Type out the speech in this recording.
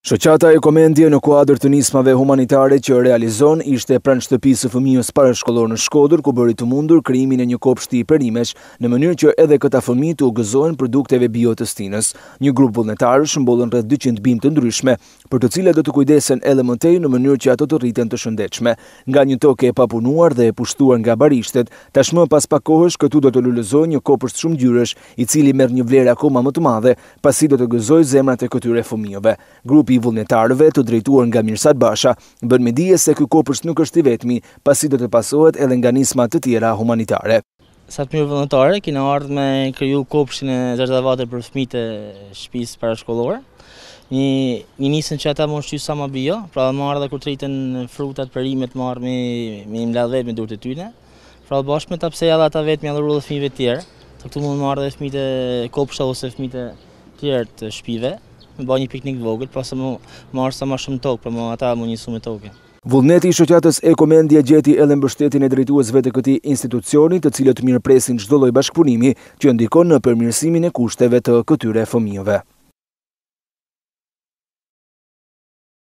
Shoqata e komendje në kuadrë të nismave humanitare që realizon ishte pran shtëpisë fëmijës parashkollor në Shkodur, ku bëri të mundur kriimin e një kopshti i perimesh, në mënyrë që edhe këta fëmi të u gëzojnë produkteve biotestinës. Një grup vullnetarë shëmbollën rrët 200 bim të ndryshme, për të cilat do të kujdesen elementej në mënyrë që ato të rriten të shëndechme. Nga një toke e papunuar dhe e pushtuar nga barishtet, tashmë pas pakohësh këtu do të një shumë i cili një vlerë akoma më të madhe, pasi do të zemrat e këtyre fëmijëve. Grupi grupi i vullnetarëve të drejtuar nga Mirsad Basha bën me dije se ky përsh nuk është i vetmi, pasi do të pasohet edhe nga nisma të tjera humanitare. Sa të mjë vullnetare, kina ardhë me kërju kopshin e zërgjavate për fmit e shpis parashkollore. Një nisën që ata më është sa më bio, pra dhe marrë dhe kur të rritën frutat për rime të marrë me më mladhet me durët e tyne. Pra dhe bashkë me të pseja dhe ata vetë me alëru dhe fmive tjerë, të këtu më marrë dhe e kopshta ose e tjerë të shpive me bëj një piknik të vogël, pasë më marr sa më shumë tokë, për më ata më nisu me tokë. Vullneti i shoqatës Ekomendia gjeti edhe mbështetjen e drejtuesve të këtij institucioni, të cilët presin çdo lloj bashkëpunimi që ndikon në përmirësimin e kushteve të këtyre fëmijëve.